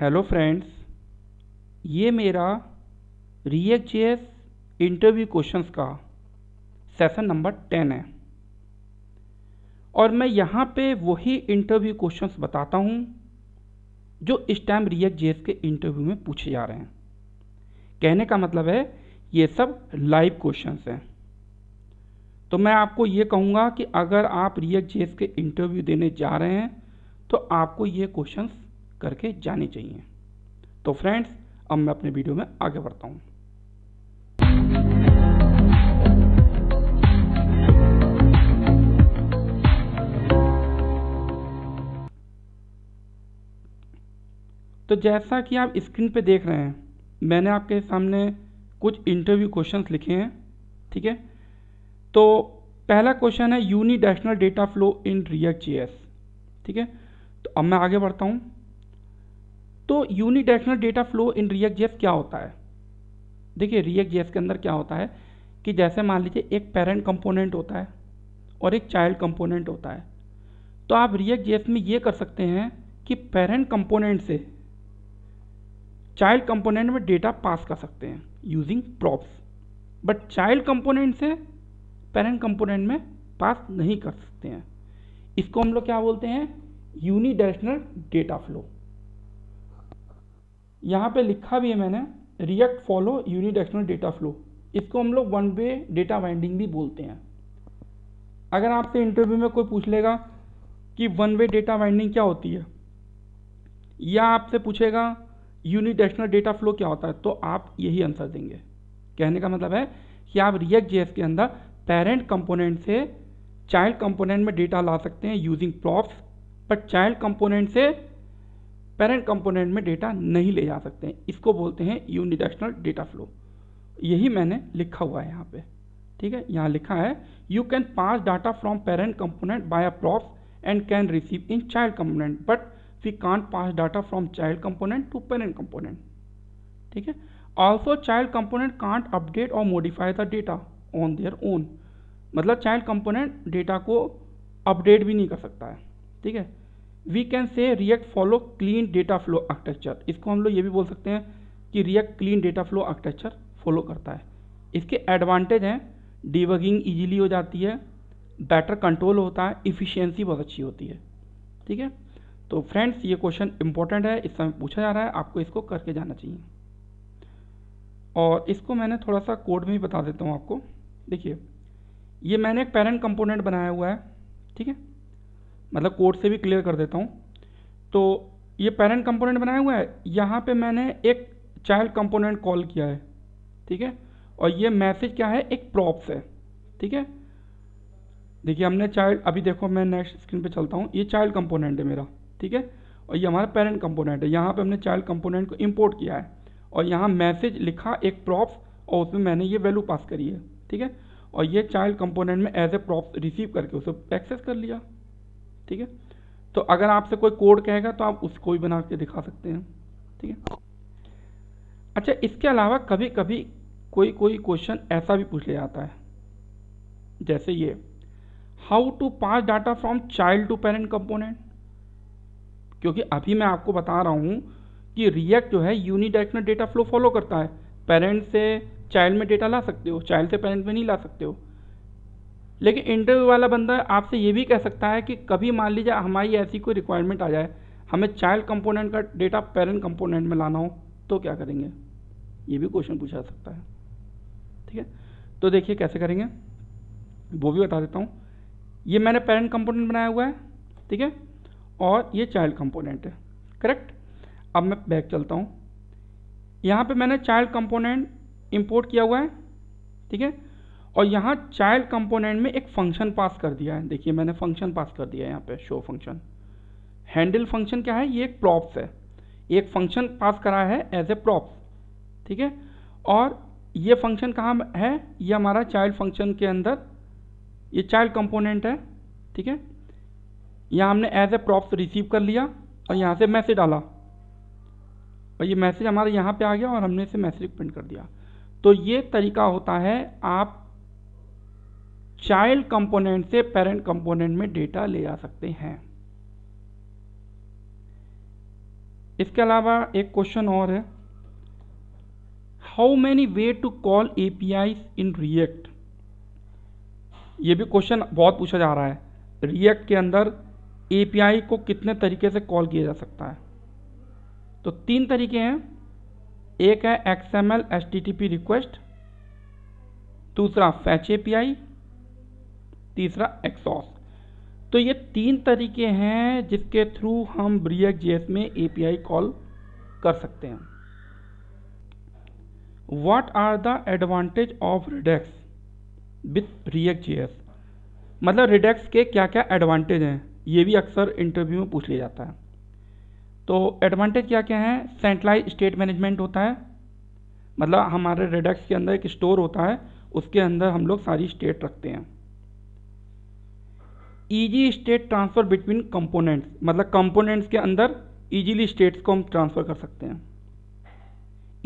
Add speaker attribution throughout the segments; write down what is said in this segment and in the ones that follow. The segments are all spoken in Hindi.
Speaker 1: हेलो फ्रेंड्स ये मेरा रिएक्ट जेस इंटरव्यू क्वेश्चंस का सेशन नंबर टेन है और मैं यहाँ पे वही इंटरव्यू क्वेश्चंस बताता हूँ जो इस टाइम रिएक्ट जेस के इंटरव्यू में पूछे जा रहे हैं कहने का मतलब है ये सब लाइव क्वेश्चंस हैं तो मैं आपको ये कहूँगा कि अगर आप रिएक्ट जेस के इंटरव्यू देने जा रहे हैं तो आपको ये क्वेश्चंस करके जानी चाहिए तो फ्रेंड्स अब मैं अपने वीडियो में आगे बढ़ता हूं तो जैसा कि आप स्क्रीन पे देख रहे हैं मैंने आपके सामने कुछ इंटरव्यू क्वेश्चंस लिखे हैं ठीक है तो पहला क्वेश्चन है unidirectional data flow in React जी ठीक है तो अब मैं आगे बढ़ता हूँ तो unidirectional data flow in React JS क्या होता है देखिए रिएक्ट जेस के अंदर क्या होता है कि जैसे मान लीजिए एक पेरेंट कंपोनेंट होता है और एक चाइल्ड कंपोनेंट होता है तो आप रिएक्ट जेस में ये कर सकते हैं कि पेरेंट कंपोनेंट से चाइल्ड कंपोनेंट में डेटा पास कर सकते हैं using props but child component से पेरेंट कंपोनेंट में पास नहीं कर सकते हैं इसको हम लोग क्या बोलते हैं यूनिडायरेक्शनल डेटा फ्लो यहाँ पे लिखा भी है मैंने React follow unidirectional data flow इसको हम लोग वन वे डेटा वाइंडिंग भी बोलते हैं अगर आपसे इंटरव्यू में कोई पूछ लेगा कि वन वे डेटा वाइंडिंग क्या होती है या आपसे पूछेगा यूनिडायरेक्शनल डेटा फ्लो क्या होता है तो आप यही आंसर देंगे कहने का मतलब है कि आप रिएक्ट जेएस के अंदर पेरेंट कंपोनेंट से चाइल्ड कंपोनेंट में डेटा ला सकते हैं using props but child component से पेरेंट कंपोनेंट में डेटा नहीं ले जा सकते हैं इसको बोलते हैं यूनिडेक्शनल डेटा फ्लो यही मैंने लिखा हुआ है यहाँ पे ठीक है यहाँ लिखा है you can pass data from parent component by a props and can receive in child component but we can't pass data from child component to parent component ठीक है also child component can't update और modify the data on their own मतलब चाइल्ड कंपोनेंट डेटा को अपडेट भी नहीं कर सकता है ठीक है we can say React follow clean data flow architecture इसको हम लोग ये भी बोल सकते हैं कि React clean data flow architecture follow करता है इसके एडवांटेज हैं डिबगिंग ईजीली हो जाती है बेटर कंट्रोल होता है इफ़िशियंसी बहुत अच्छी होती है ठीक है तो फ्रेंड्स ये क्वेश्चन इंपॉर्टेंट है इस समय पूछा जा रहा है आपको इसको करके जाना चाहिए और इसको मैंने थोड़ा सा कोड में ही बता देता हूँ आपको देखिए ये मैंने एक पेरेंट कंपोनेंट बनाया हुआ है ठीक है मतलब कोड से भी क्लियर कर देता हूँ तो ये पेरेंट कंपोनेंट बनाया हुआ है यहाँ पे मैंने एक चाइल्ड कंपोनेंट कॉल किया है ठीक है और ये मैसेज क्या है एक प्रॉप्स है ठीक है देखिए हमने चाइल्ड अभी देखो मैं नेक्स्ट स्क्रीन पे चलता हूँ ये चाइल्ड कंपोनेंट है मेरा ठीक है और ये हमारा पेरेंट कंपोनेंट है यहाँ पे हमने चाइल्ड कंपोनेंट को इम्पोर्ट किया है और यहाँ मैसेज लिखा एक प्रॉप्स और उसमें मैंने ये वैल्यू पास करी है ठीक है और ये चाइल्ड कंपोनेंट में एज ए प्रॉप्स रिसीव करके उसे एक्सेस कर लिया ठीक है तो अगर आपसे कोई कोड कहेगा तो आप उसको भी बना के दिखा सकते हैं ठीक है अच्छा इसके अलावा कभी कभी कोई कोई क्वेश्चन ऐसा भी पूछ लिया जाता है जैसे ये how to pass data from child to parent component क्योंकि अभी मैं आपको बता रहा हूँ कि रिएक्ट जो है यूनिडायरेक्शनल डेटा फ्लो फॉलो करता है पेरेंट से चाइल्ड में डेटा ला सकते हो चाइल्ड से पेरेंट में नहीं ला सकते हो लेकिन इंटरव्यू वाला बंदा आपसे ये भी कह सकता है कि कभी मान लीजिए हमारी ऐसी कोई रिक्वायरमेंट आ जाए हमें चाइल्ड कंपोनेंट का डेटा पेरेंट कंपोनेंट में लाना हो तो क्या करेंगे ये भी क्वेश्चन पूछा जा सकता है ठीक है तो देखिए कैसे करेंगे वो भी बता देता हूँ ये मैंने पेरेंट कंपोनेंट बनाया हुआ है ठीक है और ये चाइल्ड कंपोनेंट है करेक्ट अब मैं बैक चलता हूँ यहाँ पे मैंने चाइल्ड कंपोनेंट इंपोर्ट किया हुआ है ठीक है और यहाँ चाइल्ड कंपोनेंट में एक फंक्शन पास कर दिया है देखिए मैंने फंक्शन पास कर दिया है यहाँ पे शो फंक्शन हैंडल फंक्शन क्या है ये एक प्रॉप्स है एक फंक्शन पास करा है एज ए प्रॉप्स ठीक है और ये फंक्शन कहाँ है ये हमारा चाइल्ड फंक्शन के अंदर ये चाइल्ड कंपोनेंट है ठीक है यहाँ हमने एज ए प्रॉप्स रिसीव कर लिया और यहाँ से मैसेज डाला और ये मैसेज हमारे यहाँ पे आ गया और हमने इसे मैसेज प्रिंट कर दिया तो ये तरीका होता है आप चाइल्ड कंपोनेंट से पेरेंट कंपोनेंट में डेटा ले जा सकते हैं इसके अलावा एक क्वेश्चन और है how many way to call a in React ये भी क्वेश्चन बहुत पूछा जा रहा है रिएक्ट के अंदर ए को कितने तरीके से कॉल किया जा सकता है तो तीन तरीके हैं एक है X M L S T T P request दूसरा फैच ए पी आई तीसरा एक्सॉस तो ये तीन तरीके हैं जिसके थ्रू हम ब्रियक जेएस में एपीआई कॉल कर सकते हैं what are the advantage of Redux with React JS मतलब रिडेक्स के क्या क्या एडवांटेज हैं ये भी अक्सर इंटरव्यू में पूछ लिया जाता है तो एडवांटेज क्या क्या है सेंट्रलाइज स्टेट मैनेजमेंट होता है मतलब हमारे रिडेक्स के अंदर एक स्टोर होता है उसके अंदर हम लोग सारी स्टेट रखते हैं easy state transfer between components मतलब कंपोनेंट्स के अंदर ईजीली स्टेट्स को हम ट्रांसफ़र कर सकते हैं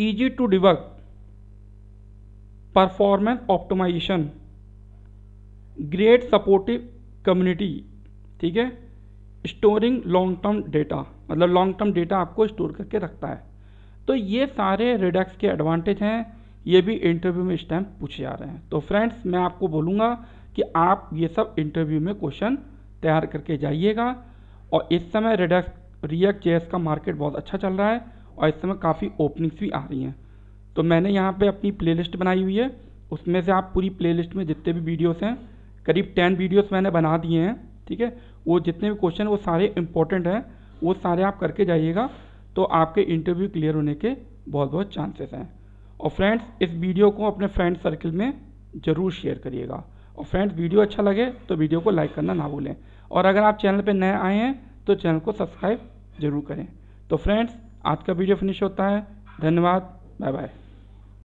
Speaker 1: easy to debug performance optimisation great supportive community ठीक है स्टोरिंग लॉन्ग टर्म डेटा मतलब लॉन्ग टर्म डेटा आपको स्टोर करके रखता है तो ये सारे रिडक्स के एडवांटेज हैं ये भी इंटरव्यू में इस टाइम पूछे जा रहे हैं तो फ्रेंड्स मैं आपको बोलूँगा कि आप ये सब इंटरव्यू में क्वेश्चन तैयार करके जाइएगा और इस समय रेडक्स रिएक्ट जे का मार्केट बहुत अच्छा चल रहा है और इस समय काफ़ी ओपनिंग्स भी आ रही हैं तो मैंने यहाँ पे अपनी प्लेलिस्ट बनाई हुई है उसमें से आप पूरी प्लेलिस्ट में जितने भी वीडियोस हैं करीब टेन वीडियोस मैंने बना दिए हैं ठीक है वो जितने भी क्वेश्चन वो सारे इंपॉर्टेंट हैं वो सारे आप करके जाइएगा तो आपके इंटरव्यू क्लियर होने के बहुत बहुत चांसेस हैं और फ्रेंड्स इस वीडियो को अपने फ्रेंड सर्कल में ज़रूर शेयर करिएगा और फ्रेंड्स वीडियो अच्छा लगे तो वीडियो को लाइक करना ना भूलें और अगर आप चैनल पर नए आए हैं तो चैनल को सब्सक्राइब जरूर करें तो फ्रेंड्स आज का वीडियो फिनिश होता है धन्यवाद बाय बाय